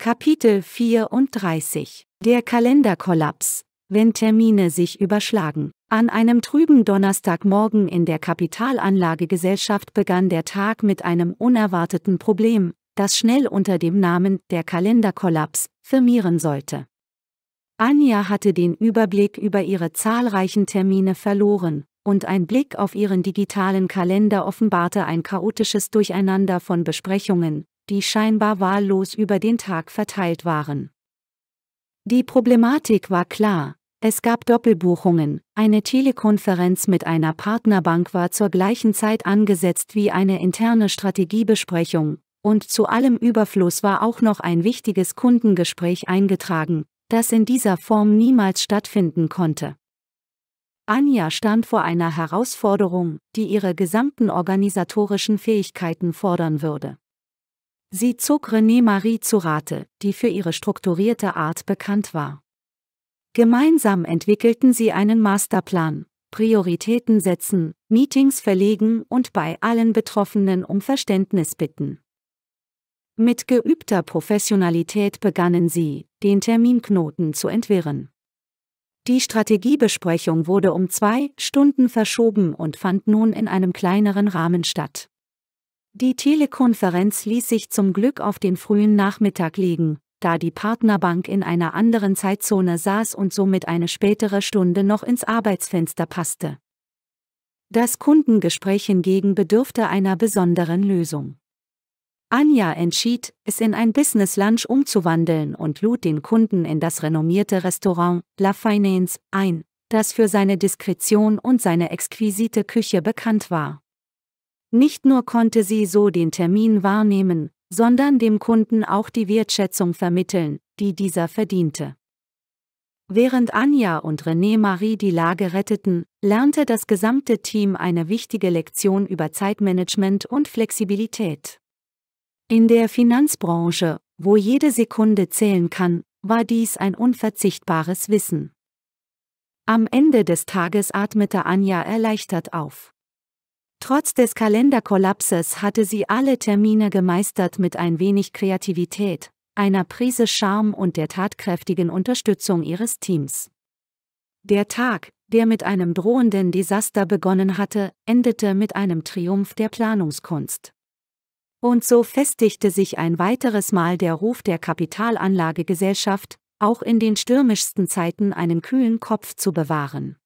Kapitel 34 Der Kalenderkollaps, wenn Termine sich überschlagen. An einem trüben Donnerstagmorgen in der Kapitalanlagegesellschaft begann der Tag mit einem unerwarteten Problem, das schnell unter dem Namen der Kalenderkollaps firmieren sollte. Anja hatte den Überblick über ihre zahlreichen Termine verloren, und ein Blick auf ihren digitalen Kalender offenbarte ein chaotisches Durcheinander von Besprechungen, die scheinbar wahllos über den Tag verteilt waren. Die Problematik war klar, es gab Doppelbuchungen, eine Telekonferenz mit einer Partnerbank war zur gleichen Zeit angesetzt wie eine interne Strategiebesprechung, und zu allem Überfluss war auch noch ein wichtiges Kundengespräch eingetragen, das in dieser Form niemals stattfinden konnte. Anja stand vor einer Herausforderung, die ihre gesamten organisatorischen Fähigkeiten fordern würde. Sie zog René Marie zu Rate, die für ihre strukturierte Art bekannt war. Gemeinsam entwickelten sie einen Masterplan, Prioritäten setzen, Meetings verlegen und bei allen Betroffenen um Verständnis bitten. Mit geübter Professionalität begannen sie, den Terminknoten zu entwirren. Die Strategiebesprechung wurde um zwei Stunden verschoben und fand nun in einem kleineren Rahmen statt. Die Telekonferenz ließ sich zum Glück auf den frühen Nachmittag legen, da die Partnerbank in einer anderen Zeitzone saß und somit eine spätere Stunde noch ins Arbeitsfenster passte. Das Kundengespräch hingegen bedürfte einer besonderen Lösung. Anja entschied, es in ein Business Lunch umzuwandeln und lud den Kunden in das renommierte Restaurant La Finance ein, das für seine Diskretion und seine exquisite Küche bekannt war. Nicht nur konnte sie so den Termin wahrnehmen, sondern dem Kunden auch die Wertschätzung vermitteln, die dieser verdiente. Während Anja und René Marie die Lage retteten, lernte das gesamte Team eine wichtige Lektion über Zeitmanagement und Flexibilität. In der Finanzbranche, wo jede Sekunde zählen kann, war dies ein unverzichtbares Wissen. Am Ende des Tages atmete Anja erleichtert auf. Trotz des Kalenderkollapses hatte sie alle Termine gemeistert mit ein wenig Kreativität, einer Prise Charme und der tatkräftigen Unterstützung ihres Teams. Der Tag, der mit einem drohenden Desaster begonnen hatte, endete mit einem Triumph der Planungskunst. Und so festigte sich ein weiteres Mal der Ruf der Kapitalanlagegesellschaft, auch in den stürmischsten Zeiten einen kühlen Kopf zu bewahren.